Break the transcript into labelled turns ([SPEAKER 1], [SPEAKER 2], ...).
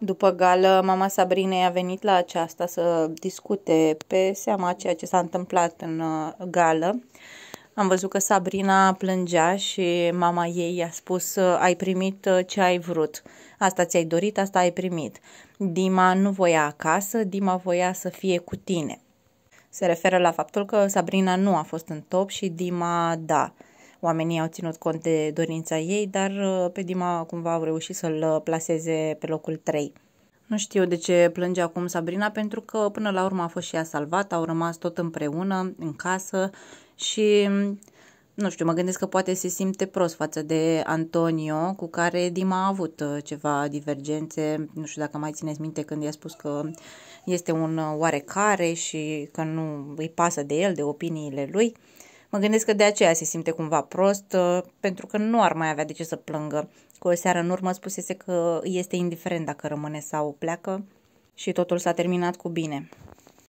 [SPEAKER 1] După gală, mama Sabrinei a venit la aceasta să discute pe seama ceea ce s-a întâmplat în uh, gală. Am văzut că Sabrina plângea și mama ei i-a spus uh, ai primit uh, ce ai vrut. Asta ți-ai dorit, asta ai primit. Dima nu voia acasă, Dima voia să fie cu tine. Se referă la faptul că Sabrina nu a fost în top și Dima da oamenii au ținut cont de dorința ei, dar uh, pe Dima cumva au reușit să-l uh, plaseze pe locul 3. Nu știu de ce plânge acum Sabrina, pentru că până la urmă a fost și ea salvată, au rămas tot împreună, în casă și mm, nu știu, mă gândesc că poate se simte prost față de Antonio, cu care Dima a avut uh, ceva divergențe. Nu știu dacă mai țineți minte când i-a spus că este un oarecare și că nu îi pasă de el, de opiniile lui. Uh, Mă gândesc că de aceea se simte cumva prost, uh, pentru că nu ar mai avea de ce să plângă. Cu o seară în urmă spusese că este indiferent dacă rămâne sau pleacă și totul s-a terminat cu bine.